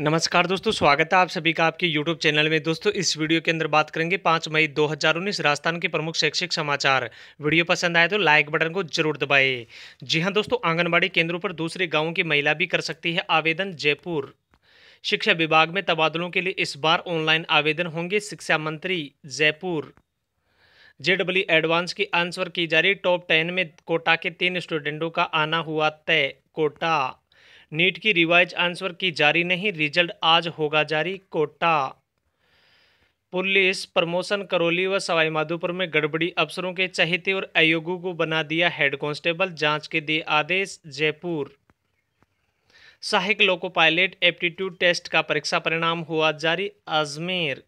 नमस्कार दोस्तों स्वागत है आप सभी का आपके यूट्यूब चैनल में दोस्तों इस वीडियो के अंदर बात करेंगे 5 मई 2019 राजस्थान के प्रमुख शैक्षिक समाचार वीडियो पसंद आए तो लाइक बटन को जरूर दबाएं जी हां दोस्तों आंगनबाड़ी केंद्रों पर दूसरे गांवों की महिला भी कर सकती है आवेदन जयपुर शिक्षा विभाग में तबादलों के लिए इस बार ऑनलाइन आवेदन होंगे शिक्षा मंत्री जयपुर जेडब्ल्यू एडवांस की आंसर की जा रही टॉप टेन में कोटा के तीन स्टूडेंटों का आना हुआ तय कोटा नीट की रिवाइज आंसर की जारी नहीं रिजल्ट आज होगा जारी कोटा पुलिस प्रमोशन करौली व सवाईमाधोपुर में गड़बड़ी अफसरों के चहेते और अयोगों को बना दिया हेड कांस्टेबल जांच के दिए आदेश जयपुर सहायक लोको पायलट एप्टीट्यूड टेस्ट का परीक्षा परिणाम हुआ जारी Ajmer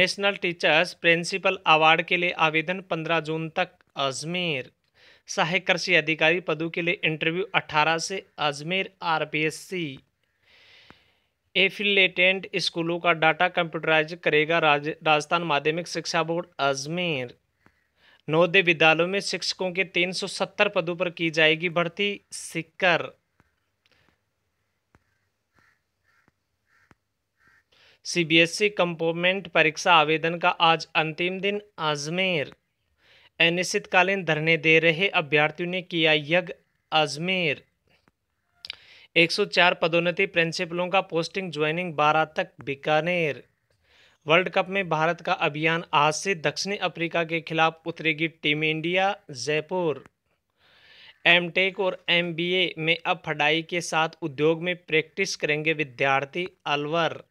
national teachers principal award के लिए आवेदन 15 जून तक अजमेर सहायक कृषि अधिकारी पदों के लिए इंटरव्यू 18 से अजमेर आरपीएससी एफिलेटेंट स्कूलों का डाटा कंप्यूटराइज करेगा राज, राजस्थान माध्यमिक शिक्षा बोर्ड अजमेर नवोदय विद्यालयों में शिक्षकों के 370 पदों पर की जाएगी भर्ती सिक्कर सीबीएसई कंपोनेंट परीक्षा आवेदन का आज अंतिम दिन अजमेर अनिश्चितकालीन धरने दे रहे अभ्यर्थियों ने किया यज्ञ अजमेर 104 पदोन्नति प्रिंसिपलों का पोस्टिंग ज्वाइनिंग बारह तक बीकानेर वर्ल्ड कप में भारत का अभियान आज से दक्षिणी अफ्रीका के खिलाफ उतरेगी team India Jaipur M tech e और एम बी ए में अब पढ़ाई के साथ उद्योग में प्रैक्टिस करेंगे विद्यार्थी अलवर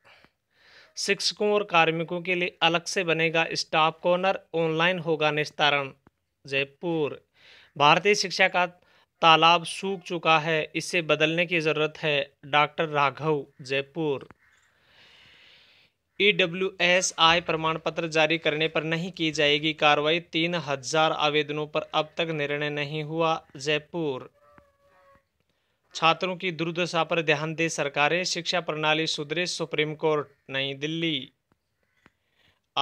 शिक्षकों और कार्मिकों के लिए अलग से बनेगा स्टाफ कॉर्नर ऑनलाइन होगा निस्तारण जयपुर भारतीय शिक्षा का तालाब सूख चुका है इसे बदलने की ज़रूरत है doctor Raghav Jaipur E W S प्रमाण पत्र जारी करने पर नहीं की जाएगी कार्रवाई तीन हजार आवेदनों पर अब तक निर्णय नहीं हुआ जयपुर छात्रों की दुर्दशा पर ध्यान दे सरकारें शिक्षा प्रणाली सुधरे सुप्रीम कोर्ट नई दिल्ली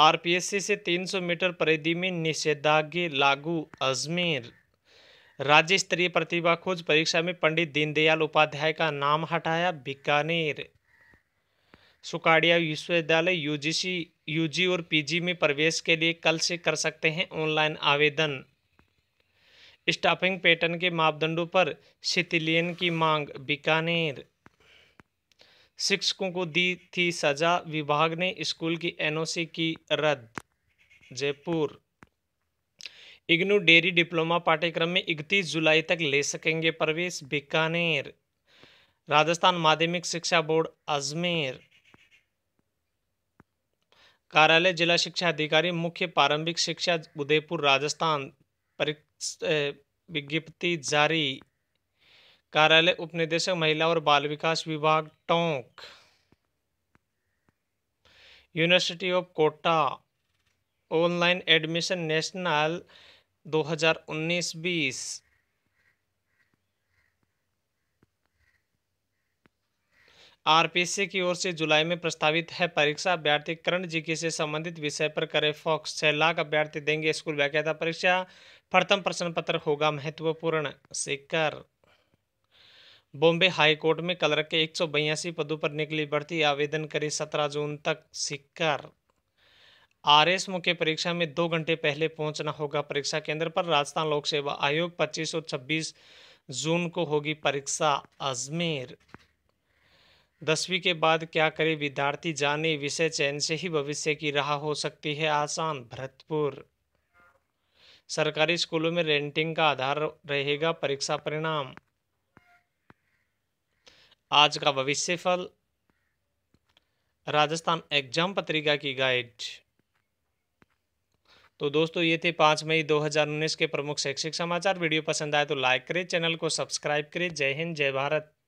आरपीएससी से 300 मीटर परिधि में निषेधाज्ञा लागू अजमेर राज्य स्तरीय प्रतिभा खोज परीक्षा में पंडित दीनदयाल उपाध्याय का नाम हटाया बीकानेर सुकाड़िया विश्वविद्यालय यूजीसी यूजी और पीजी में प्रवेश के लिए कल से कर सकते हैं ऑनलाइन आवेदन स्टाफिंग पैटर्न के मापदंडों पर शिथिलियन की मांग बीकानेर शिक्षकों को दी थी सजा विभाग ने स्कूल की एनओसी की रद्द जयपुर इग्नू डेयरी डिप्लोमा पाठ्यक्रम में इकतीस जुलाई तक ले सकेंगे प्रवेश बीकानेर राजस्थान माध्यमिक शिक्षा बोर्ड अजमेर कार्यालय जिला शिक्षा अधिकारी मुख्य प्रारंभिक शिक्षा उदयपुर राजस्थान विज्ञप्ति जारी कार्यालय उपनिदेशक महिला और बाल विकास विभाग Tonk university of Kota online admission national 2019-20 RPC की ओर से जुलाई में प्रस्तावित है परीक्षा अभ्यर्थी करण जीके से संबंधित विषय पर करें फोक्स छह लाख अभ्यर्थी देंगे स्कूल व्याख्याता परीक्षा प्रथम प्रश्न पत्र होगा महत्वपूर्ण से बॉम्बे हाई कोर्ट में कलर के एक पदों पर निकली बढ़ती आवेदन करें सत्रह जून तक सिक्कर आरएस मुख्य परीक्षा में दो घंटे पहले पहुंचना होगा परीक्षा केंद्र पर राजस्थान लोक सेवा आयोग पच्चीस और छब्बीस जून को होगी परीक्षा अजमेर दसवीं के बाद क्या करे विद्यार्थी जाने विषय चयन से ही भविष्य की राह हो सकती है आसान भरतपुर सरकारी स्कूलों में रेंटिंग का आधार रहेगा परीक्षा परिणाम आज का भविष्य फल राजस्थान एग्जाम पत्रिका की गाइड तो दोस्तों ये थे पाँच मई 2019 के प्रमुख शैक्षिक समाचार वीडियो पसंद आए तो लाइक करें चैनल को सब्सक्राइब करें जय हिंद जय भारत